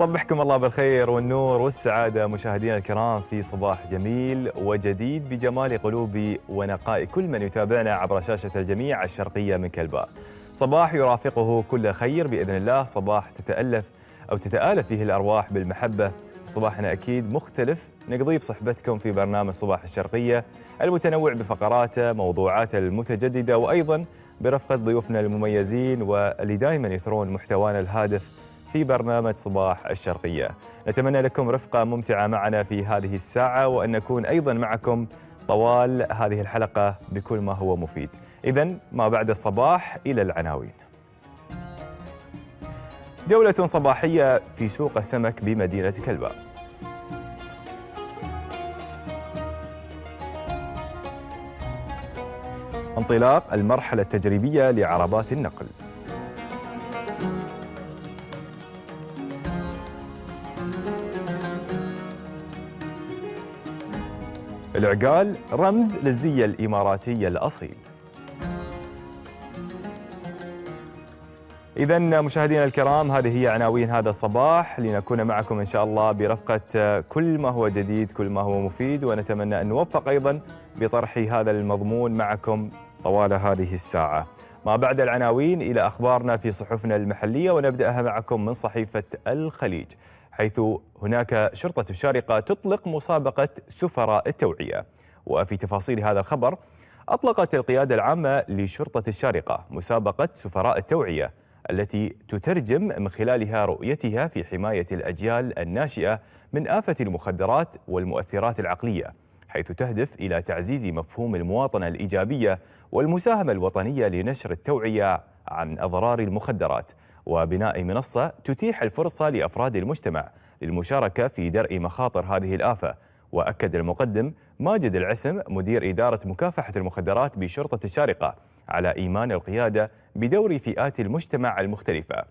صبحكم الله بالخير والنور والسعادة مشاهدينا الكرام في صباح جميل وجديد بجمال قلوب ونقاء كل من يتابعنا عبر شاشة الجميع الشرقية من كلباء صباح يرافقه كل خير بإذن الله صباح تتألف أو تتآلف فيه الأرواح بالمحبة صباحنا أكيد مختلف نقضيه بصحبتكم في برنامج صباح الشرقية المتنوع بفقراته موضوعاته المتجددة وأيضا برفقة ضيوفنا المميزين واللي دائما يثرون محتوانا الهادف في برنامج صباح الشرقية نتمنى لكم رفقة ممتعة معنا في هذه الساعة وأن نكون أيضا معكم طوال هذه الحلقة بكل ما هو مفيد إذا ما بعد الصباح إلى العناوين جولة صباحية في سوق السمك بمدينة كلبا انطلاق المرحلة التجريبية لعربات النقل العقال رمز للزي الإماراتية الأصيل إذا مشاهدينا الكرام هذه هي عناوين هذا الصباح لنكون معكم إن شاء الله برفقة كل ما هو جديد كل ما هو مفيد ونتمنى أن نوفق أيضا بطرح هذا المضمون معكم طوال هذه الساعة ما بعد العناوين إلى أخبارنا في صحفنا المحلية ونبدأها معكم من صحيفة الخليج حيث هناك شرطة الشارقة تطلق مسابقة سفراء التوعية وفي تفاصيل هذا الخبر أطلقت القيادة العامة لشرطة الشارقة مسابقة سفراء التوعية التي تترجم من خلالها رؤيتها في حماية الأجيال الناشئة من آفة المخدرات والمؤثرات العقلية حيث تهدف إلى تعزيز مفهوم المواطنة الإيجابية والمساهمة الوطنية لنشر التوعية عن أضرار المخدرات وبناء منصة تتيح الفرصة لأفراد المجتمع للمشاركة في درء مخاطر هذه الآفة وأكد المقدم ماجد العسم مدير إدارة مكافحة المخدرات بشرطة الشارقة على إيمان القيادة بدور فئات المجتمع المختلفة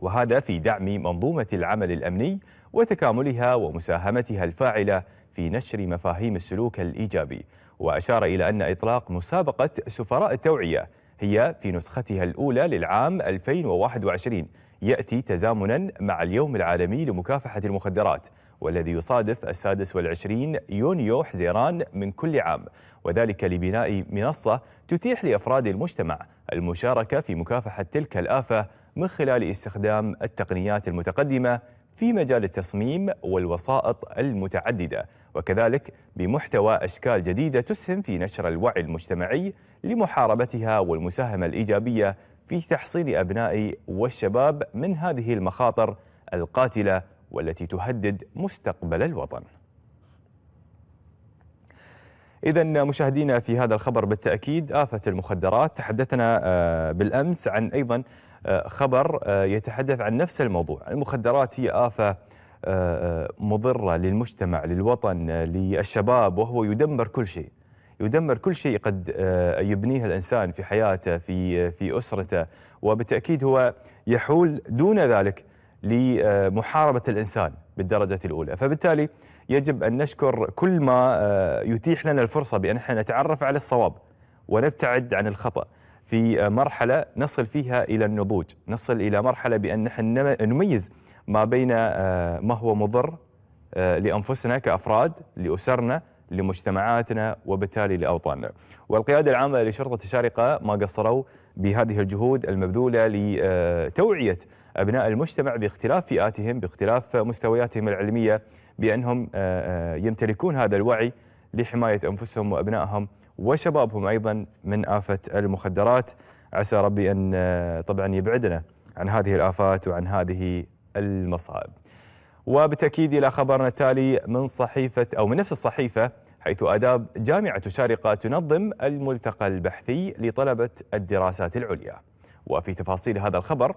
وهذا في دعم منظومة العمل الأمني وتكاملها ومساهمتها الفاعلة في نشر مفاهيم السلوك الإيجابي وأشار إلى أن إطلاق مسابقة سفراء التوعية هي في نسختها الأولى للعام 2021 يأتي تزامنا مع اليوم العالمي لمكافحة المخدرات والذي يصادف السادس والعشرين يونيو حزيران من كل عام وذلك لبناء منصة تتيح لأفراد المجتمع المشاركة في مكافحة تلك الآفة من خلال استخدام التقنيات المتقدمة في مجال التصميم والوسائط المتعددة وكذلك بمحتوى أشكال جديدة تسهم في نشر الوعي المجتمعي لمحاربتها والمساهمة الإيجابية في تحصين أبناء والشباب من هذه المخاطر القاتلة والتي تهدد مستقبل الوطن إذا مشاهدينا في هذا الخبر بالتأكيد آفة المخدرات تحدثنا آه، بالأمس عن أيضا آه، خبر آه، يتحدث عن نفس الموضوع المخدرات هي آفة مضرة للمجتمع للوطن للشباب وهو يدمر كل شيء يدمر كل شيء قد آه، يبنيه الإنسان في حياته في آه، في أسرته وبالتأكيد هو يحول دون ذلك لمحاربة آه، الإنسان بالدرجة الأولى فبالتالي يجب أن نشكر كل ما يتيح لنا الفرصة بأن احنا نتعرف على الصواب ونبتعد عن الخطأ في مرحلة نصل فيها إلى النضوج نصل إلى مرحلة بأن نحن نميز ما بين ما هو مضر لأنفسنا كأفراد لأسرنا لمجتمعاتنا وبالتالي لأوطاننا والقيادة العامة لشرطة الشارقة ما قصروا بهذه الجهود المبذولة لتوعية أبناء المجتمع باختلاف فئاتهم باختلاف مستوياتهم العلمية بأنهم آه، آه، يمتلكون هذا الوعي لحماية أنفسهم وأبنائهم وشبابهم أيضا من آفة المخدرات عسى ربي أن آه، طبعا يبعدنا عن هذه الآفات وعن هذه المصائب وبالتأكيد إلى خبرنا التالي من صحيفة أو من نفس الصحيفة حيث آداب جامعة شارقة تنظم الملتقى البحثي لطلبة الدراسات العليا وفي تفاصيل هذا الخبر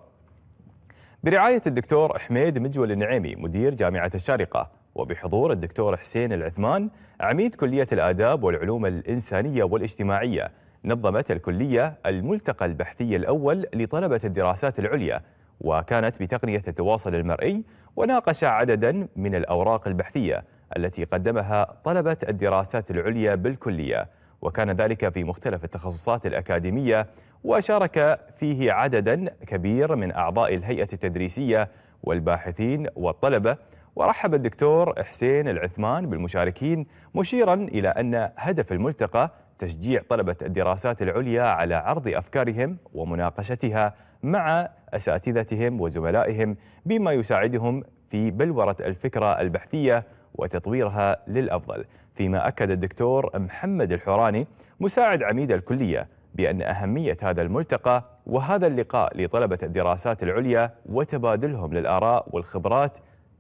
برعاية الدكتور حميد مجول النعيمي مدير جامعة الشارقة وبحضور الدكتور حسين العثمان عميد كلية الآداب والعلوم الإنسانية والاجتماعية نظمت الكلية الملتقى البحثي الأول لطلبة الدراسات العليا وكانت بتقنية التواصل المرئي وناقش عددا من الأوراق البحثية التي قدمها طلبة الدراسات العليا بالكلية وكان ذلك في مختلف التخصصات الأكاديمية وشارك فيه عددا كبير من أعضاء الهيئة التدريسية والباحثين والطلبة ورحب الدكتور حسين العثمان بالمشاركين مشيرا إلى أن هدف الملتقى تشجيع طلبة الدراسات العليا على عرض أفكارهم ومناقشتها مع اساتذتهم وزملائهم بما يساعدهم في بلوره الفكره البحثيه وتطويرها للافضل، فيما اكد الدكتور محمد الحوراني مساعد عميد الكليه بان اهميه هذا الملتقى وهذا اللقاء لطلبه الدراسات العليا وتبادلهم للاراء والخبرات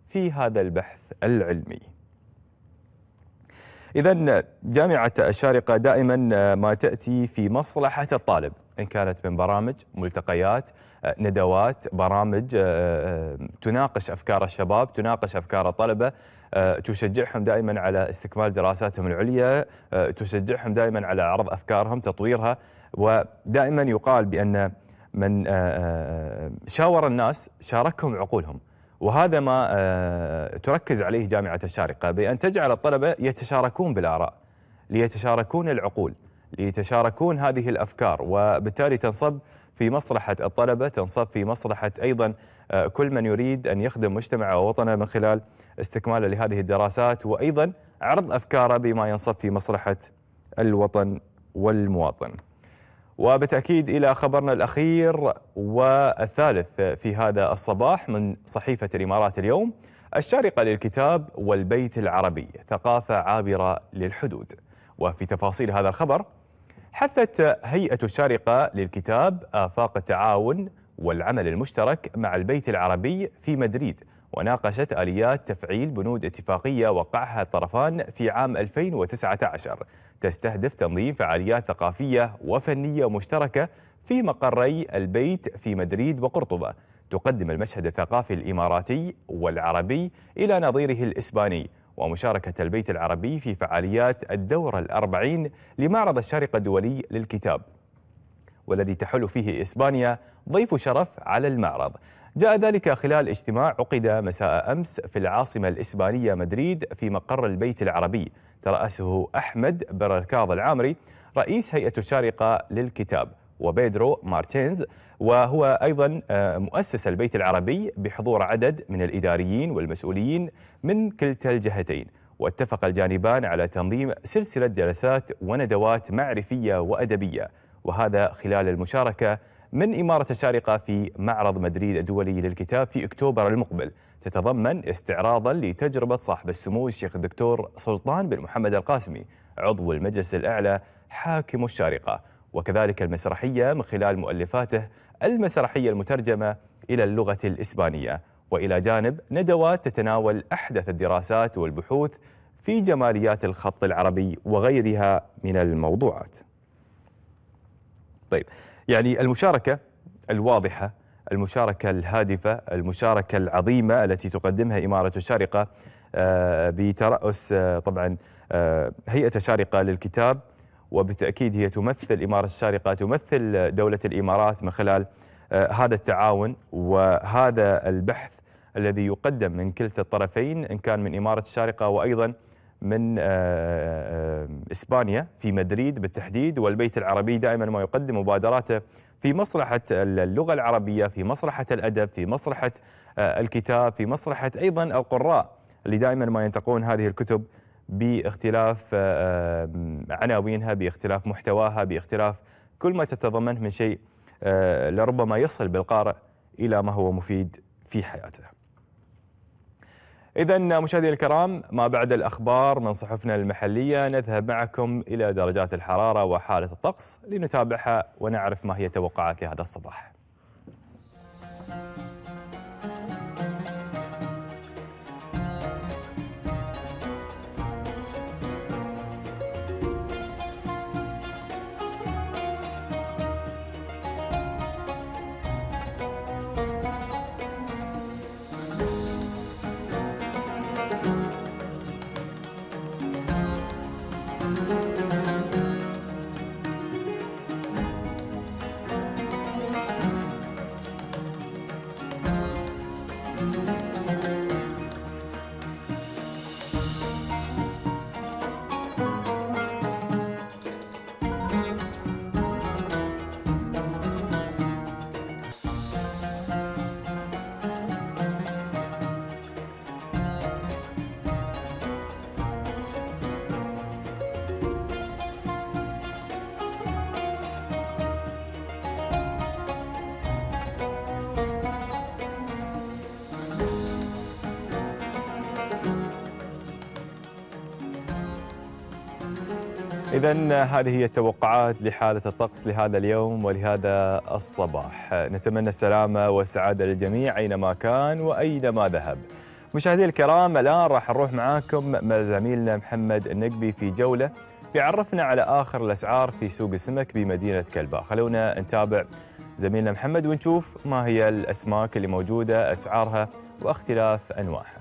في هذا البحث العلمي. إذا جامعة الشارقة دائما ما تأتي في مصلحة الطالب إن كانت من برامج ملتقيات آه، ندوات برامج آه، آه، تناقش أفكار الشباب تناقش أفكار الطلبة تشجعهم دائما على استكمال دراساتهم العليا تشجعهم دائما على عرض أفكارهم تطويرها ودائما يقال بأن من شاور الناس شاركهم عقولهم وهذا ما تركز عليه جامعة الشارقة بأن تجعل الطلبة يتشاركون بالآراء ليتشاركون العقول ليتشاركون هذه الأفكار وبالتالي تنصب في مصلحة الطلبة تنصب في مصلحة أيضا آه، كل من يريد أن يخدم مجتمعه ووطنه من خلال استكماله لهذه الدراسات وأيضا عرض أفكاره بما ينصب في مصلحة الوطن والمواطن وبالتأكيد إلى خبرنا الأخير والثالث في هذا الصباح من صحيفة الإمارات اليوم الشارقة للكتاب والبيت العربي ثقافة عابرة للحدود وفي تفاصيل هذا الخبر حثت هيئة الشارقة للكتاب آفاق التعاون والعمل المشترك مع البيت العربي في مدريد وناقشت آليات تفعيل بنود اتفاقية وقعها الطرفان في عام 2019 تستهدف تنظيم فعاليات ثقافية وفنية مشتركة في مقري البيت في مدريد وقرطبة تقدم المشهد الثقافي الإماراتي والعربي إلى نظيره الإسباني ومشاركة البيت العربي في فعاليات الدورة الأربعين لمعرض الشارقة الدولي للكتاب والذي تحل فيه إسبانيا ضيف شرف على المعرض جاء ذلك خلال اجتماع عقد مساء أمس في العاصمة الإسبانية مدريد في مقر البيت العربي ترأسه أحمد بركاض العامري رئيس هيئة الشارقة للكتاب وبيدرو مارتينز وهو أيضا آه، مؤسس البيت العربي بحضور عدد من الإداريين والمسؤولين من كلتا الجهتين واتفق الجانبان على تنظيم سلسلة جلسات وندوات معرفية وأدبية وهذا خلال المشاركة من إمارة الشارقة في معرض مدريد الدولي للكتاب في أكتوبر المقبل تتضمن استعراضا لتجربة صاحب السمو الشيخ الدكتور سلطان بن محمد القاسمي عضو المجلس الأعلى حاكم الشارقة وكذلك المسرحية من خلال مؤلفاته المسرحية المترجمة إلى اللغة الإسبانية وإلى جانب ندوات تتناول أحدث الدراسات والبحوث في جماليات الخط العربي وغيرها من الموضوعات طيب يعني المشاركة الواضحة المشاركة الهادفة المشاركة العظيمة التي تقدمها إمارة الشارقة آه، بترأس آه، طبعا آه، هيئة الشارقة للكتاب وبالتأكيد هي تمثل الإمارة السارقة تمثل دولة الإمارات من خلال آه، هذا التعاون وهذا البحث الذي يقدم من كلتا الطرفين إن كان من إمارة السارقة وأيضا من آه، آه، إسبانيا في مدريد بالتحديد والبيت العربي دائما ما يقدم مبادراته في مصلحة اللغة العربية في مصلحة الأدب في مصلحة الكتاب في مصلحة أيضا القراء اللي دائما ما ينتقون هذه الكتب باختلاف آه، عناوينها باختلاف محتواها باختلاف كل ما تتضمنه من شيء آه، لربما يصل بالقارئ إلى ما هو مفيد في حياته إذا مشاهدينا الكرام ما بعد الأخبار من صحفنا المحلية نذهب معكم إلى درجات الحرارة وحالة الطقس لنتابعها ونعرف ما هي توقعات لهذا الصباح إذا هذه هي التوقعات لحالة الطقس لهذا اليوم ولهذا الصباح نتمنى السلامة والسعادة للجميع أينما كان وأينما ذهب مشاهدي الكرام الآن راح نروح معاكم مع زميلنا محمد النقبي في جولة بيعرفنا على آخر الأسعار في سوق السمك بمدينة كلبا خلونا نتابع زميلنا محمد ونشوف ما هي الأسماك اللي موجودة أسعارها واختلاف أنواعها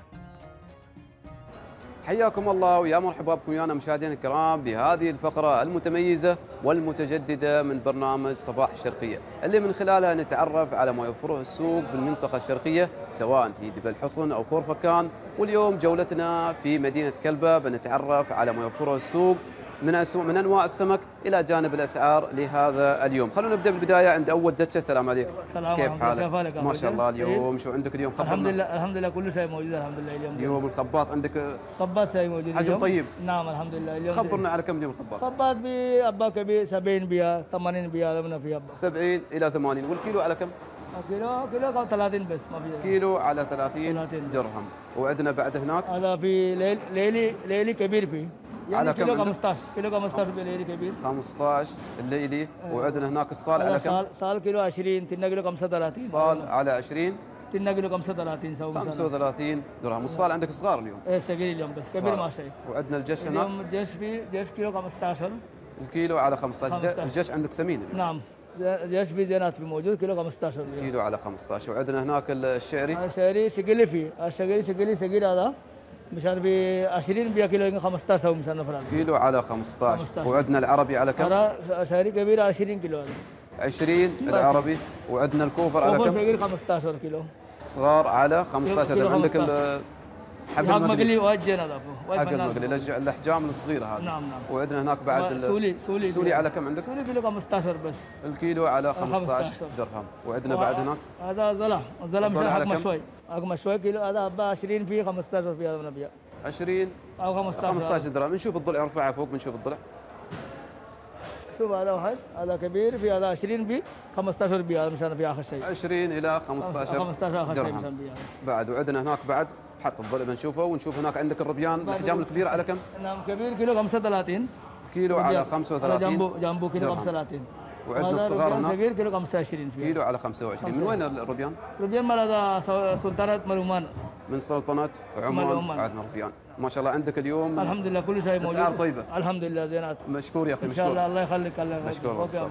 حياكم الله ويا مرحبا بكم ويانا مشاهدينا الكرام بهذه الفقرة المتميزة والمتجددة من برنامج صباح الشرقية اللي من خلالها نتعرف على ما يوفره السوق في المنطقة الشرقية سواء في دبل حصن أو كورفكان واليوم جولتنا في مدينة كلبة بنتعرف على ما يوفره السوق من أسو... من انواع السمك الى جانب الاسعار لهذا اليوم، خلونا نبدا بالبدايه عند اول دتشه السلام عليكم. السلام كيف حالك؟ كيف حالك؟ ما شاء الله اليوم شو عندك اليوم خبرنا؟ الحمد لله الحمد لله كل شيء موجود الحمد لله اليوم. اليوم الخباط عندك خباط شيء موجود حجم طيب؟ نعم الحمد لله اليوم خبرنا على كم اليوم الخباط؟ خباط بأباك 70 70 80 بيا من فيها 70 الى 80 والكيلو على كم؟ كيلو كيلو 30 بس ما في كيلو على 30, درهم وعندنا بعد هناك هذا في ليلي ليلي كبير فيه يعني على كيلو كم 15 كيلو 15 ليلي كبير 15 الليلي آه. وعندنا هناك الصال على كم؟ صال كيلو 20 تنا كيلو 35 صال على 20 تنا 35 سوي 35 درهم والصال عندك صغار اليوم ايه صغير اليوم بس كبير ما شيء وعندنا الجيش هناك اليوم الجيش فيه جيش كيلو 15 الكيلو على 15 الجيش عندك سمين اليوم. نعم جيش بيدينات موجود كيلو 15 اليوم. كيلو على 15 وعندنا هناك الشعري الشعري شقلفي الشقلي شقلي صغير هذا مشان ب 20 بيا كيلو 15 مشان نفران كيلو على 15, 15. وعندنا العربي على كم؟ شعري كبير 20 كيلو هذا 20 العربي وعندنا الكوفر على كم؟ الكوفر 15 كيلو صغار على 15 كيلو عندك حق المقلي واجينا ذبوه حق المقلي الاحجام الصغيره هذه نعم نعم وعندنا هناك بعد سولي سولي سولي على كم عندك؟ سولي كيلو 15 بس الكيلو على 15 درهم وعندنا بعد هناك هذا زلم زلم اقمى شوي اقمى شوي كيلو هذا 20 فيه 15 فيه هذا 20 او 15 15 درهم نشوف الضلع ارفعها فوق بنشوف الضلع مقسوم على واحد هذا كبير في هذا 20 بي 15 بي هذا مشان في اخر شيء 20 الى 15 15 آه، اخر شيء يعني. بعد وعندنا هناك بعد حط الظل بنشوفه ونشوف هناك عندك الربيان الاحجام الكبيره على كم؟ نعم كبير كيلو 35 كيلو على 35 جنبه جنبه كيلو 35 وعندنا الصغار هنا كبير كيلو 25 فيه. كيلو على 25 من وين الربيان؟ الربيان مال هذا سلطنه عمان من سلطنه عمان عندنا ربيان ما شاء الله عندك اليوم الحمد لله كل شيء موجود اسعار طيبه الحمد لله زينات مشكور يا اخي مشكور ان شاء الله الله يخليك الله يخليك مشكور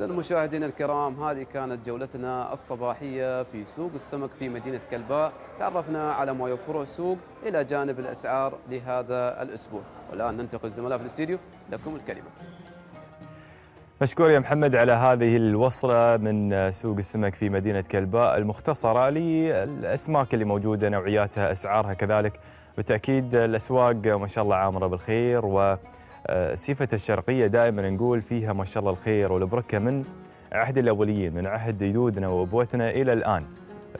للمشاهدين الكرام هذه كانت جولتنا الصباحية في سوق السمك في مدينة كلباء تعرفنا على ما يوفره السوق إلى جانب الأسعار لهذا الأسبوع والآن ننتقل الزملاء في الاستديو لكم الكلمة مشكور يا محمد على هذه الوصلة من سوق السمك في مدينة كلباء المختصرة للأسماك اللي موجودة نوعياتها أسعارها كذلك بالتاكيد الاسواق ما شاء الله عامره بالخير وصفه آه، الشرقيه دائما نقول فيها ما شاء الله الخير والبركه من عهد الاوليين من عهد جدودنا وابوتنا الى الان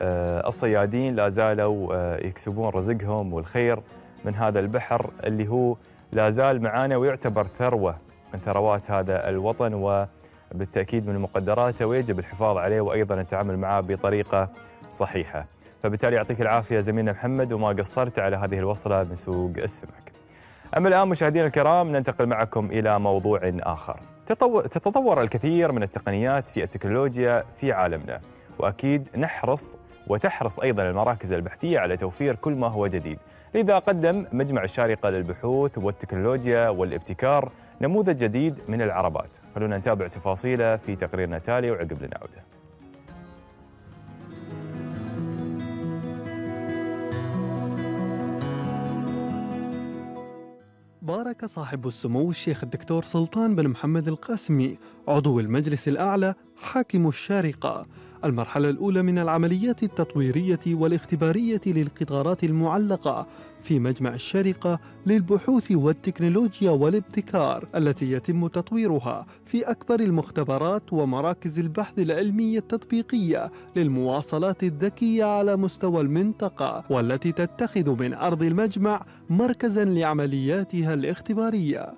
آه، الصيادين لا زالوا آه، يكسبون رزقهم والخير من هذا البحر اللي هو لا زال معانا ويعتبر ثروه من ثروات هذا الوطن و بالتأكيد من مقدراته ويجب الحفاظ عليه وأيضا التعامل معه بطريقة صحيحة فبالتالي يعطيك العافيه زميلنا محمد وما قصرت على هذه الوصله من سوق السمك. اما الان مشاهدينا الكرام ننتقل معكم الى موضوع اخر. تتطور الكثير من التقنيات في التكنولوجيا في عالمنا واكيد نحرص وتحرص ايضا المراكز البحثيه على توفير كل ما هو جديد. لذا قدم مجمع الشارقه للبحوث والتكنولوجيا والابتكار نموذج جديد من العربات خلونا نتابع تفاصيله في تقريرنا التالي وعقب لنعوده بارك صاحب السمو الشيخ الدكتور سلطان بن محمد القاسمي عضو المجلس الأعلى حاكم الشارقة المرحلة الأولى من العمليات التطويرية والاختبارية للقطارات المعلقة في مجمع الشرقة للبحوث والتكنولوجيا والابتكار التي يتم تطويرها في أكبر المختبرات ومراكز البحث العلمي التطبيقية للمواصلات الذكية على مستوى المنطقة والتي تتخذ من أرض المجمع مركزا لعملياتها الاختبارية.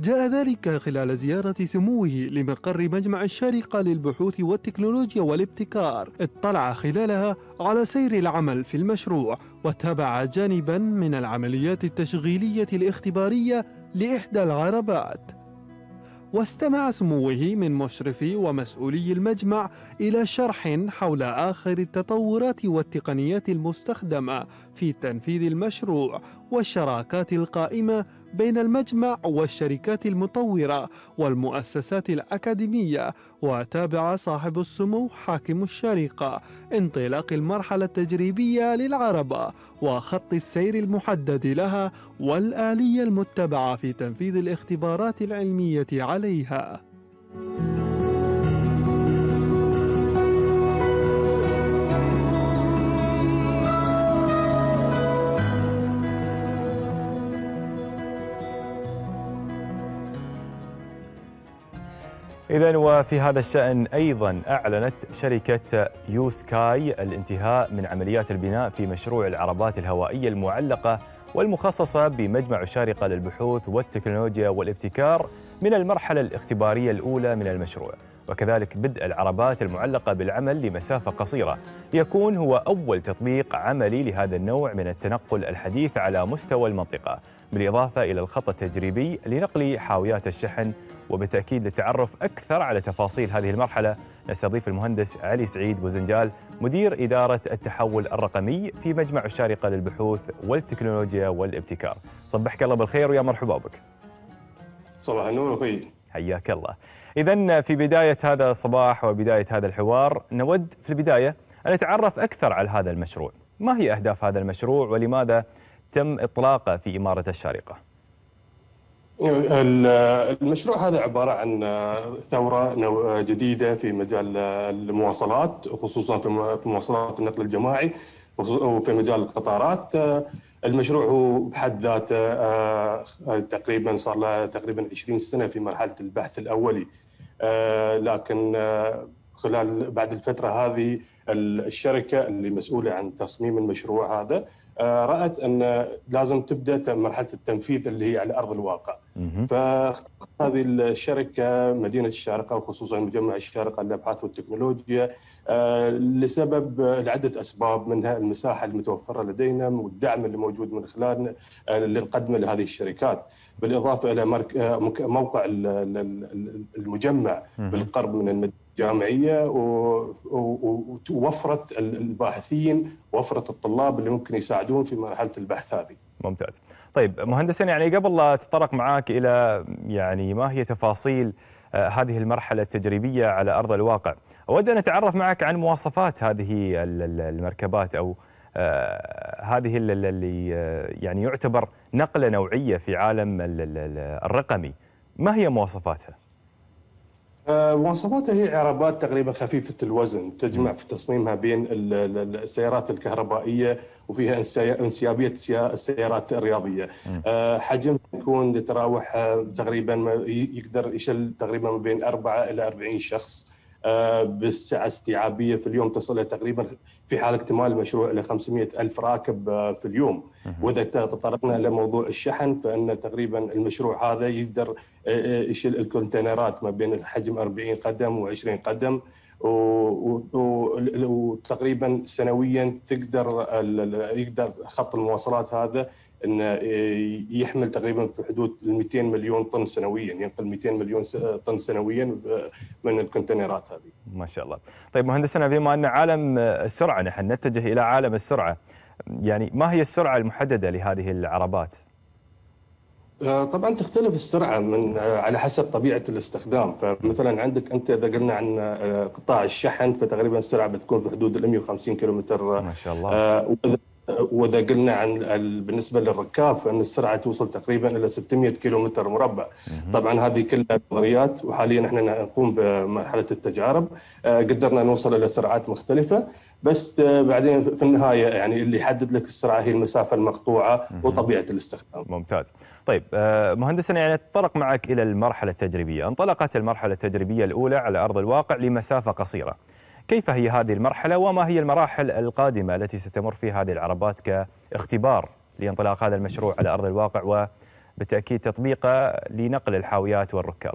جاء ذلك خلال زيارة سموه لمقر مجمع الشارقة للبحوث والتكنولوجيا والابتكار اطلع خلالها على سير العمل في المشروع وتابع جانبا من العمليات التشغيلية الاختبارية لإحدى العربات واستمع سموه من مشرفي ومسؤولي المجمع إلى شرح حول آخر التطورات والتقنيات المستخدمة في تنفيذ المشروع والشراكات القائمة بين المجمع والشركات المطورة والمؤسسات الأكاديمية وتابع صاحب السمو حاكم الشارقه انطلاق المرحلة التجريبية للعربة وخط السير المحدد لها والآلية المتبعة في تنفيذ الاختبارات العلمية عليها. إذا وفي هذا الشأن أيضا أعلنت شركة يو سكاي الانتهاء من عمليات البناء في مشروع العربات الهوائية المعلقة والمخصصة بمجمع الشارقة للبحوث والتكنولوجيا والابتكار من المرحلة الاختبارية الأولى من المشروع وكذلك بدء العربات المعلقة بالعمل لمسافة قصيرة يكون هو أول تطبيق عملي لهذا النوع من التنقل الحديث على مستوى المنطقة بالإضافة إلى الخط التجريبي لنقل حاويات الشحن وبالتأكيد للتعرف أكثر على تفاصيل هذه المرحلة نستضيف المهندس علي سعيد بوزنجال مدير إدارة التحول الرقمي في مجمع الشارقة للبحوث والتكنولوجيا والابتكار صبحك الله بالخير ويا مرحبا بك صباح النور أخي حياك الله إذا في بداية هذا الصباح وبداية هذا الحوار نود في البداية أن نتعرف أكثر على هذا المشروع ما هي أهداف هذا المشروع ولماذا تم إطلاقه في إمارة الشارقة؟ المشروع هذا عبارة عن ثورة جديدة في مجال المواصلات خصوصا في مواصلات النقل الجماعي وفي مجال القطارات المشروع هو بحد ذاته آه، آه، تقريبا صار له تقريبا 20 سنه في مرحله البحث الاولي آه، لكن خلال بعد الفتره هذه الشركه اللي مسؤوله عن تصميم المشروع هذا رات ان لازم تبدا مرحله التنفيذ اللي هي على ارض الواقع فاختار هذه الشركة مدينة الشارقة وخصوصا مجمع الشارقة للأبحاث والتكنولوجيا آه، لسبب لعدة أسباب منها المساحة المتوفرة لدينا والدعم اللي موجود من خلالنا آه، اللي نقدمه لهذه الشركات بالإضافة إلى آه، موقع المجمع بالقرب من المدينة جامعيه ووفرت الباحثين وفرت الطلاب اللي ممكن يساعدون في مرحله البحث هذه. ممتاز طيب مهندسين يعني قبل لا أتطرق معاك إلى يعني ما هي تفاصيل آه، هذه المرحلة التجريبية على أرض الواقع أود أن أتعرف معك عن مواصفات هذه المركبات أو آه، هذه اللي آه، يعني يعتبر نقلة نوعية في عالم الرقمي ما هي مواصفاتها؟ آه، مواصفاتها هي عربات تقريبا خفيفة الوزن تجمع في تصميمها بين السيارات الكهربائية وفيها انسيابية السيارات الرياضية آه، حجم يكون يتراوح آه، تقريبا يقدر يشل تقريبا بين 4 إلى 40 شخص بسعه استيعابيه في اليوم تصل تقريبا في حال اكتمال المشروع الى 500 الف راكب آه، في اليوم واذا تطرقنا لموضوع الشحن فان تقريبا المشروع هذا يقدر آه، آه، يشيل الكونتينرات ما بين الحجم 40 قدم و20 قدم وتقريبا سنويا تقدر يقدر خط المواصلات هذا انه آه، يحمل تقريبا في حدود 200 مليون طن سنويا ينقل 200 مليون آه، طن سنويا آه، من الكونتينرات هذه. ما شاء الله. طيب مهندسنا بما ان عالم السرعه نحن نتجه الى عالم السرعه يعني ما هي السرعه المحدده لهذه العربات؟ طبعا تختلف السرعه من على حسب طبيعه الاستخدام فمثلا عندك انت اذا قلنا عن قطاع الشحن فتقريبا السرعه بتكون في حدود ال 150 كيلومتر ما شاء الله واذا قلنا عن بالنسبه للركاب فان السرعه توصل تقريبا الى 600 كيلو متر مربع طبعا هذه كلها نظريات وحاليا احنا نقوم بمرحله التجارب آه، قدرنا نوصل الى سرعات مختلفه بس آه، بعدين في النهايه يعني اللي يحدد لك السرعه هي المسافه المقطوعه وطبيعه الاستخدام. ممتاز. طيب آه، مهندسنا يعني اتطرق معك الى المرحله التجريبيه، انطلقت المرحله التجريبيه الاولى على ارض الواقع لمسافه قصيره. كيف هي هذه المرحلة وما هي المراحل القادمة التي ستمر فيها هذه العربات كاختبار لانطلاق هذا المشروع على أرض الواقع وبالتأكيد تطبيقه لنقل الحاويات والركاب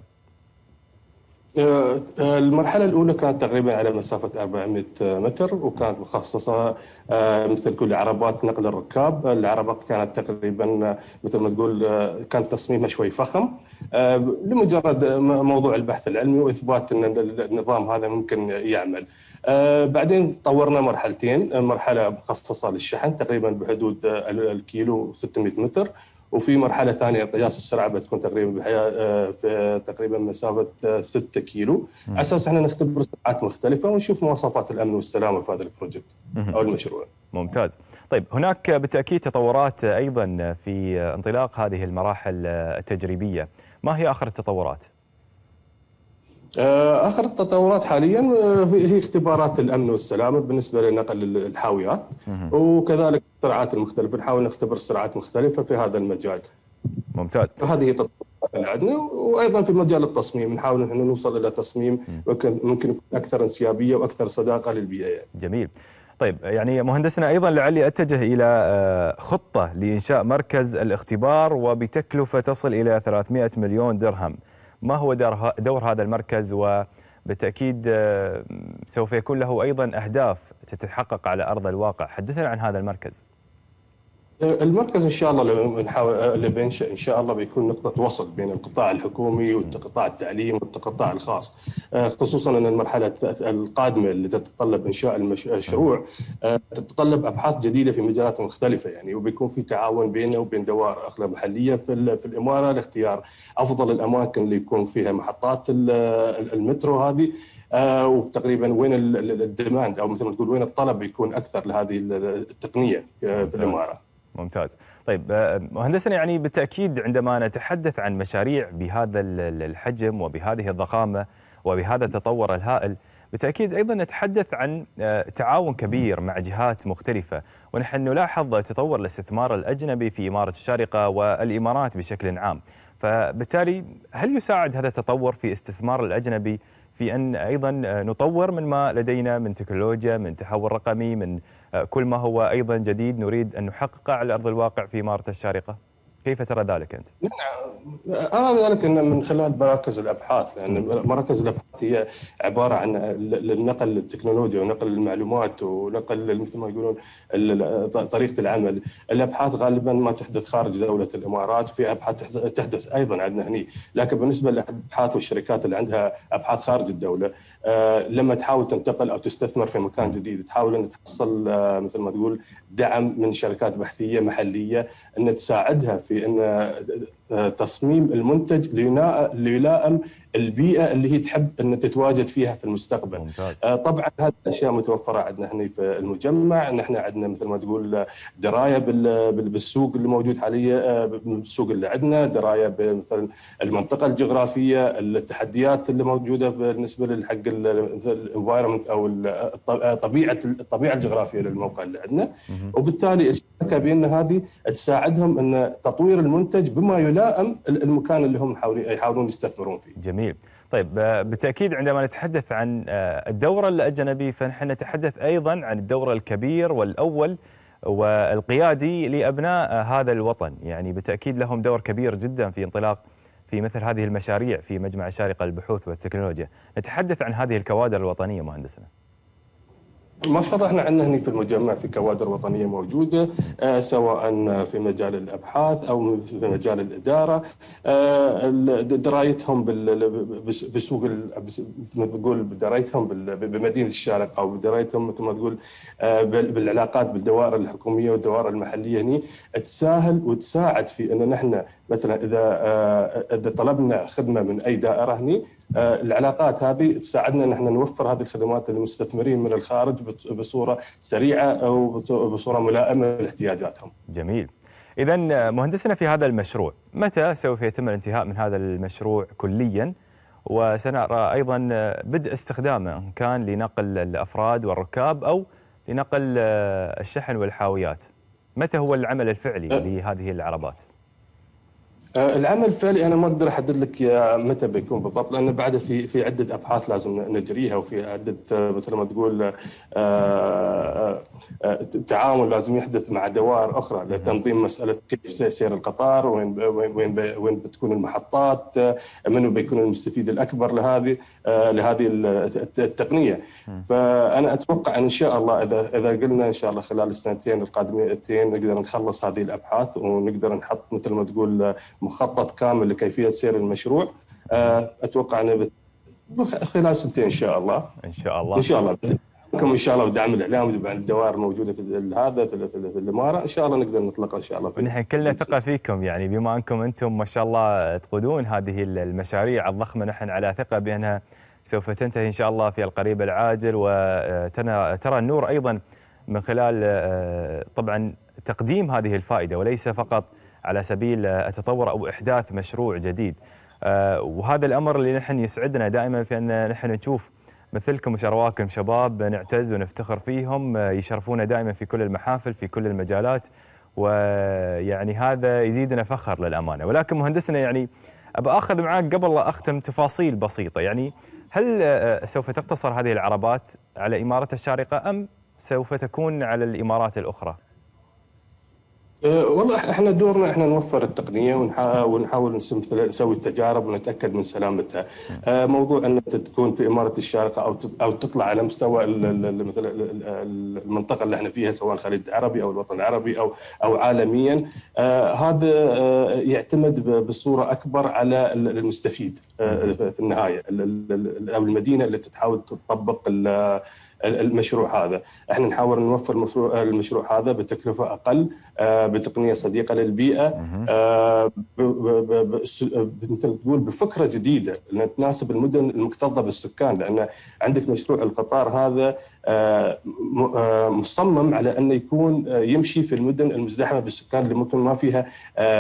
آه، آه، المرحلة الأولى كانت تقريبا على مسافة 400 متر وكانت مخصصة آه، مثل كل عربات نقل الركاب العربة كانت تقريبا مثل ما تقول كان تصميمها شوي فخم لمجرد موضوع البحث العلمي وإثبات أن النظام هذا ممكن يعمل بعدين طورنا مرحلتين مرحلة مخصصة للشحن تقريبا بحدود الكيلو 600 متر وفي مرحله ثانيه قياس السرعه بتكون تقريبا بحياه آه، في آه، تقريبا مسافه 6 آه، كيلو على اساس احنا نختبر سرعات مختلفه ونشوف مواصفات الامن والسلامه في هذا البروجكت او المشروع. ممتاز. طيب هناك بالتاكيد تطورات ايضا في انطلاق هذه المراحل التجريبيه، ما هي اخر التطورات؟ آه، اخر التطورات حاليا آه، هي اختبارات الامن والسلامه بالنسبه لنقل الحاويات وكذلك السرعات المختلفه نحاول نختبر سرعات مختلفه في هذا المجال. ممتاز. فهذه تطورات اللي عندنا وايضا في مجال التصميم نحاول ان نوصل الى تصميم ممكن ممكن اكثر انسيابيه واكثر صداقه للبيئه. يعني. جميل. طيب يعني مهندسنا ايضا لعلي اتجه الى آه، خطه لانشاء مركز الاختبار وبتكلفه تصل الى 300 مليون درهم. ما هو دور هذا المركز وبالتأكيد آه، سوف يكون له أيضا أهداف تتحقق على أرض الواقع حدثنا عن هذا المركز المركز ان شاء الله اللي بينشا ان شاء الله بيكون نقطه وصل بين القطاع الحكومي والقطاع التعليم والقطاع الخاص آه، خصوصا ان المرحله القادمه اللي تتطلب انشاء المشروع آه، تتطلب ابحاث جديده في مجالات مختلفه يعني وبيكون في تعاون بيننا وبين دوائر اخرى محليه في في الاماره لاختيار افضل الاماكن اللي يكون فيها محطات المترو هذه آه، وتقريبا وين الديماند او مثل ما تقول وين الطلب يكون اكثر لهذه التقنيه في نعم. الاماره. ممتاز طيب آه، مهندسنا يعني بالتأكيد عندما نتحدث عن مشاريع بهذا الحجم وبهذه الضخامة وبهذا التطور الهائل بالتأكيد أيضا نتحدث عن آه، تعاون كبير مع جهات مختلفة ونحن نلاحظ تطور الاستثمار الأجنبي في إمارة الشارقة والإمارات بشكل عام فبالتالي هل يساعد هذا التطور في استثمار الأجنبي في أن أيضا نطور من ما لدينا من تكنولوجيا من تحول رقمي من آه، كل ما هو أيضا جديد نريد أن نحققه على أرض الواقع في اماره الشارقة كيف ترى ذلك أنت؟ نعم، أرى ذلك أن من خلال مراكز الأبحاث لأن مراكز الأبحاث هي عبارة عن نقل التكنولوجيا ونقل المعلومات ونقل مثل ما يقولون طريقة العمل الأبحاث غالبا ما تحدث خارج دولة الإمارات في أبحاث تحدث أيضا عندنا هني لكن بالنسبة للأبحاث والشركات اللي عندها أبحاث خارج الدولة آه، لما تحاول تنتقل أو تستثمر في مكان جديد تحاول أن تحصل آه، مثل ما تقول دعم من شركات بحثية محلية أن تساعدها في in آه، تصميم المنتج ليلائم البيئه اللي هي تحب ان تتواجد فيها في المستقبل. ممتاز. آه، طبعا هذه الاشياء متوفره عندنا هنا في المجمع، نحن عندنا مثل ما تقول درايه بالسوق اللي موجود حاليا آه، بالسوق اللي عندنا، درايه بمثلا المنطقه الجغرافيه، التحديات اللي موجوده بالنسبه للحق الانفايرمنت او طبيعه الطبيعه الجغرافيه للموقع اللي عندنا، وبالتالي الشركه بان هذه تساعدهم ان تطوير المنتج بما يلي الى المكان اللي هم يحاولون يستثمرون فيه. جميل. طيب آه، بالتاكيد عندما نتحدث عن آه، الدوره الاجنبي فنحن نتحدث ايضا عن الدور الكبير والاول والقيادي لابناء آه، هذا الوطن، يعني بالتاكيد لهم دور كبير جدا في انطلاق في مثل هذه المشاريع في مجمع الشارقه للبحوث والتكنولوجيا. نتحدث عن هذه الكوادر الوطنيه مهندسنا. ما شرحنا عندنا هنا في المجمع في كوادر وطنية موجودة آه، سواء في مجال الأبحاث أو في مجال الإدارة درايتهم بسوق مثل ما تقول درايتهم بمدينة الشارقة أو درايتهم مثل ما تقول آه، بالعلاقات بالدوائر الحكومية والدوائر المحلية هنا تساهل وتساعد في أن نحن مثلا إذا آه، إذا طلبنا خدمة من أي دائرة هنا آه، العلاقات هذه تساعدنا ان احنا نوفر هذه الخدمات للمستثمرين من الخارج بصوره سريعه او بصوره ملائمه لاحتياجاتهم. جميل. اذا مهندسنا في هذا المشروع، متى سوف يتم الانتهاء من هذا المشروع كليا؟ وسنرى ايضا بدء استخدامه ان كان لنقل الافراد والركاب او لنقل آه، الشحن والحاويات. متى هو العمل الفعلي آه. لهذه العربات؟ آه، العمل الفعلي انا ما اقدر احدد لك متى بيكون بالضبط لان بعده في في عده ابحاث لازم نجريها وفي عده آه، مثل ما تقول آه، تعامل لازم يحدث مع دوائر اخرى لتنظيم مساله كيف سير القطار وين وين وين بتكون المحطات منو بيكون المستفيد الاكبر لهذه لهذه التقنيه فانا اتوقع ان ان شاء الله اذا اذا قلنا ان شاء الله خلال السنتين القادمتين نقدر نخلص هذه الابحاث ونقدر نحط مثل ما تقول مخطط كامل لكيفيه سير المشروع آه، اتوقع انه خلال سنتين ان شاء الله ان شاء الله ان شاء الله لكم ان شاء الله بدعم الاعلام وبعد الدوائر الموجوده في هذا في, في, في الاماره ان شاء الله نقدر نطلقها ان شاء الله نحن كلنا ثقه فيكم يعني بما انكم انتم ما شاء الله تقودون هذه المشاريع الضخمه نحن على ثقه بانها سوف تنتهي ان شاء الله في القريب العاجل وترى آه، النور ايضا من خلال آه، طبعا تقديم هذه الفائده وليس فقط على سبيل التطور أو إحداث مشروع جديد آه، وهذا الأمر اللي نحن يسعدنا دائما في أن نحن نشوف مثلكم وشرواكم شباب نعتز ونفتخر فيهم آه، يشرفونا دائما في كل المحافل في كل المجالات ويعني هذا يزيدنا فخر للأمانة ولكن مهندسنا يعني أبى أخذ معاك قبل لا أختم تفاصيل بسيطة يعني هل آه، سوف تقتصر هذه العربات على إمارة الشارقة أم سوف تكون على الإمارات الأخرى؟ إيه، والله احنا دورنا احنا نوفر التقنيه ونحاول نسوي التجارب ونتاكد من سلامتها. آه، موضوع ان تكون في اماره الشارقه او او تطلع على مستوى مثلا المنطقه اللي احنا فيها سواء الخليج العربي او الوطن العربي او او عالميا آه، هذا آه، يعتمد بصوره اكبر على المستفيد في النهايه او المدينه اللي تحاول تطبق المشروع هذا احنا نحاول نوفر المشروع, المشروع هذا بتكلفه اقل آه، بتقنيه صديقه للبيئه آه، مثل تقول بفكره جديده تناسب المدن المكتظه بالسكان لان عندك مشروع القطار هذا آه، مصمم على انه يكون يمشي في المدن المزدحمه بالسكان اللي ممكن ما فيها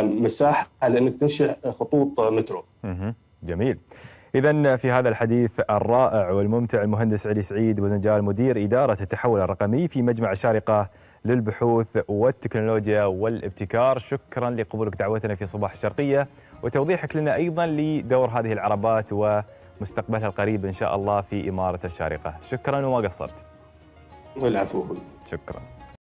مساحه لانك تنشئ خطوط مترو. جميل. إذا في هذا الحديث الرائع والممتع المهندس علي سعيد وزنجال مدير إدارة التحول الرقمي في مجمع الشارقة للبحوث والتكنولوجيا والابتكار شكرا لقبولك دعوتنا في صباح الشرقية وتوضيحك لنا أيضا لدور هذه العربات ومستقبلها القريب إن شاء الله في إمارة الشارقة شكرا وما قصرت والعفو شكرا